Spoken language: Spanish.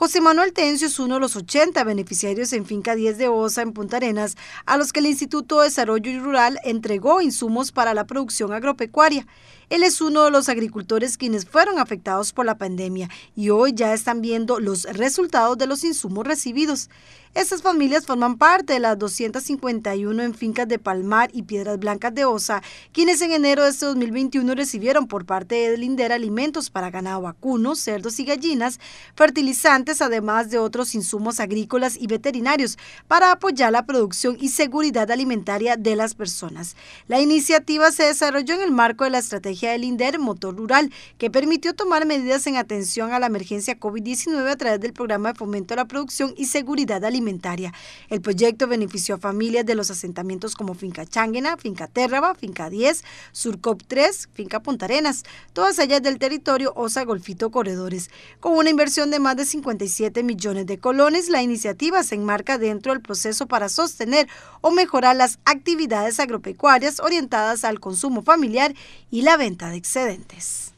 José Manuel Tencio es uno de los 80 beneficiarios en Finca 10 de Osa, en Punta Arenas, a los que el Instituto de Desarrollo Rural entregó insumos para la producción agropecuaria. Él es uno de los agricultores quienes fueron afectados por la pandemia y hoy ya están viendo los resultados de los insumos recibidos. Estas familias forman parte de las 251 en fincas de Palmar y Piedras Blancas de Osa, quienes en enero de este 2021 recibieron por parte de Lindera alimentos para ganado vacuno, cerdos y gallinas, fertilizantes, además de otros insumos agrícolas y veterinarios, para apoyar la producción y seguridad alimentaria de las personas. La iniciativa se desarrolló en el marco de la estrategia del INDER Motor Rural, que permitió tomar medidas en atención a la emergencia COVID-19 a través del programa de fomento a la producción y seguridad alimentaria. El proyecto benefició a familias de los asentamientos como Finca Changuena, Finca Térraba, Finca 10, Surcop 3, Finca Puntarenas, todas ellas del territorio Osa Golfito Corredores, con una inversión de más de 50 siete millones de colones, la iniciativa se enmarca dentro del proceso para sostener o mejorar las actividades agropecuarias orientadas al consumo familiar y la venta de excedentes.